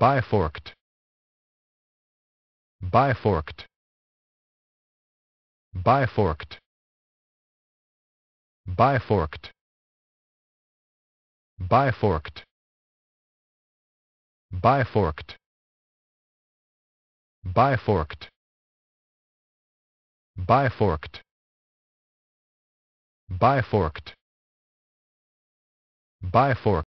Biforked. Biforked. Biforked. Biforked. Biforked. Biforked. Biforked. Biforked. Biforked. Biforked.